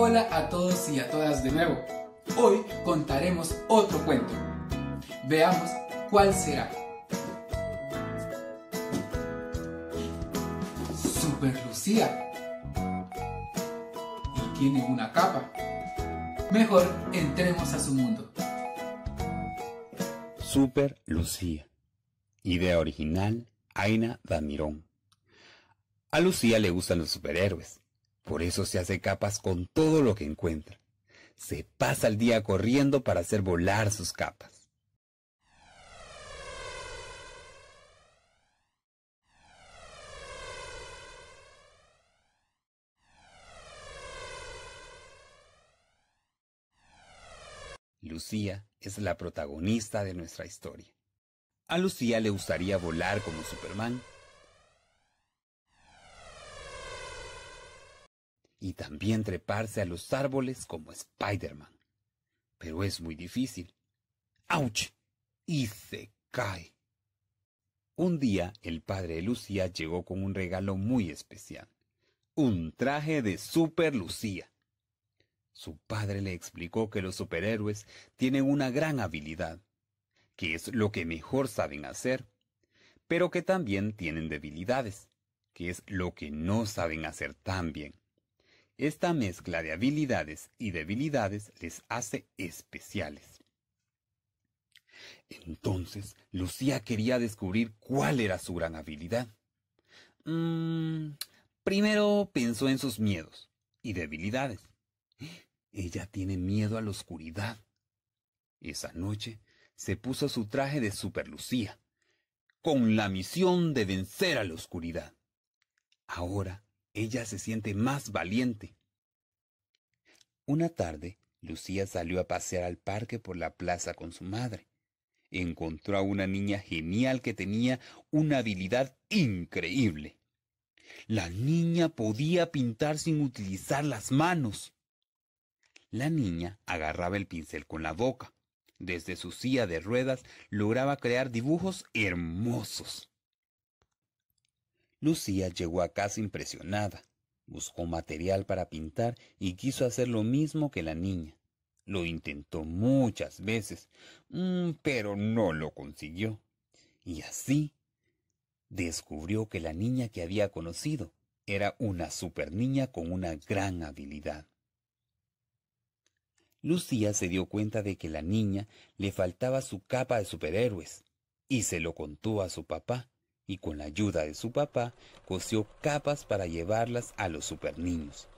Hola a todos y a todas de nuevo. Hoy contaremos otro cuento. Veamos cuál será. Super Lucía. Y tiene una capa. Mejor entremos a su mundo. Super Lucía. Idea original, Aina Damirón. A Lucía le gustan los superhéroes por eso se hace capas con todo lo que encuentra. Se pasa el día corriendo para hacer volar sus capas. Lucía es la protagonista de nuestra historia. A Lucía le gustaría volar como Superman y también treparse a los árboles como Spider-Man. Pero es muy difícil. ¡Auch! Y se cae. Un día el padre de Lucía llegó con un regalo muy especial. Un traje de Super Lucía. Su padre le explicó que los superhéroes tienen una gran habilidad, que es lo que mejor saben hacer, pero que también tienen debilidades, que es lo que no saben hacer tan bien. Esta mezcla de habilidades y debilidades les hace especiales. Entonces, Lucía quería descubrir cuál era su gran habilidad. Mm, primero pensó en sus miedos y debilidades. Ella tiene miedo a la oscuridad. Esa noche se puso su traje de Super Lucía, con la misión de vencer a la oscuridad. Ahora ella se siente más valiente. Una tarde, Lucía salió a pasear al parque por la plaza con su madre. Encontró a una niña genial que tenía una habilidad increíble. La niña podía pintar sin utilizar las manos. La niña agarraba el pincel con la boca. Desde su silla de ruedas lograba crear dibujos hermosos. Lucía llegó a casa impresionada. Buscó material para pintar y quiso hacer lo mismo que la niña. Lo intentó muchas veces, mm, pero no lo consiguió. Y así descubrió que la niña que había conocido era una superniña con una gran habilidad. Lucía se dio cuenta de que la niña le faltaba su capa de superhéroes y se lo contó a su papá, y con la ayuda de su papá cosió capas para llevarlas a los superniños.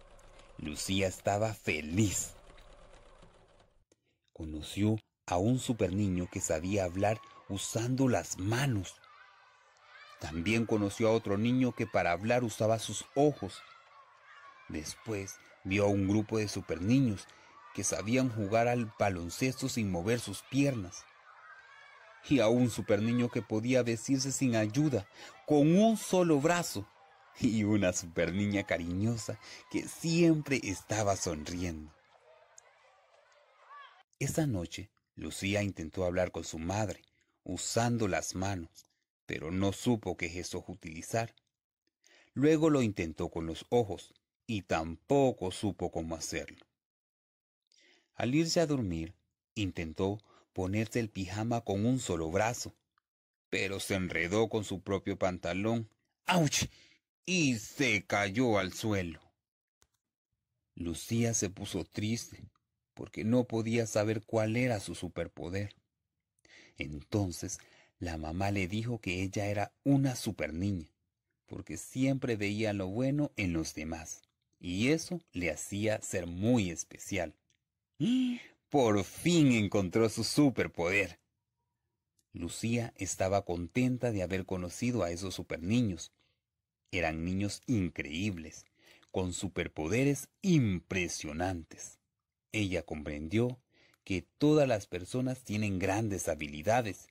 Lucía estaba feliz. Conoció a un superniño que sabía hablar usando las manos. También conoció a otro niño que para hablar usaba sus ojos. Después vio a un grupo de superniños que sabían jugar al baloncesto sin mover sus piernas y a un super niño que podía decirse sin ayuda, con un solo brazo, y una super niña cariñosa que siempre estaba sonriendo. Esa noche, Lucía intentó hablar con su madre, usando las manos, pero no supo qué Jesús utilizar. Luego lo intentó con los ojos, y tampoco supo cómo hacerlo. Al irse a dormir, intentó ponerse el pijama con un solo brazo, pero se enredó con su propio pantalón. ¡Auch! y se cayó al suelo. Lucía se puso triste porque no podía saber cuál era su superpoder. Entonces la mamá le dijo que ella era una superniña, porque siempre veía lo bueno en los demás, y eso le hacía ser muy especial. Por fin encontró su superpoder. Lucía estaba contenta de haber conocido a esos superniños. Eran niños increíbles, con superpoderes impresionantes. Ella comprendió que todas las personas tienen grandes habilidades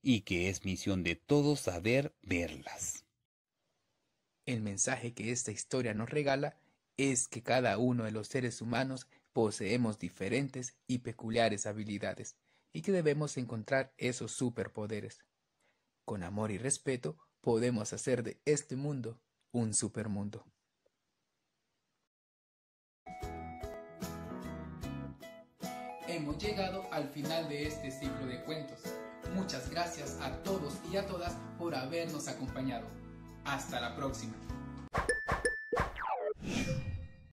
y que es misión de todos saber verlas. El mensaje que esta historia nos regala es que cada uno de los seres humanos poseemos diferentes y peculiares habilidades y que debemos encontrar esos superpoderes. Con amor y respeto podemos hacer de este mundo un supermundo. Hemos llegado al final de este ciclo de cuentos. Muchas gracias a todos y a todas por habernos acompañado. Hasta la próxima.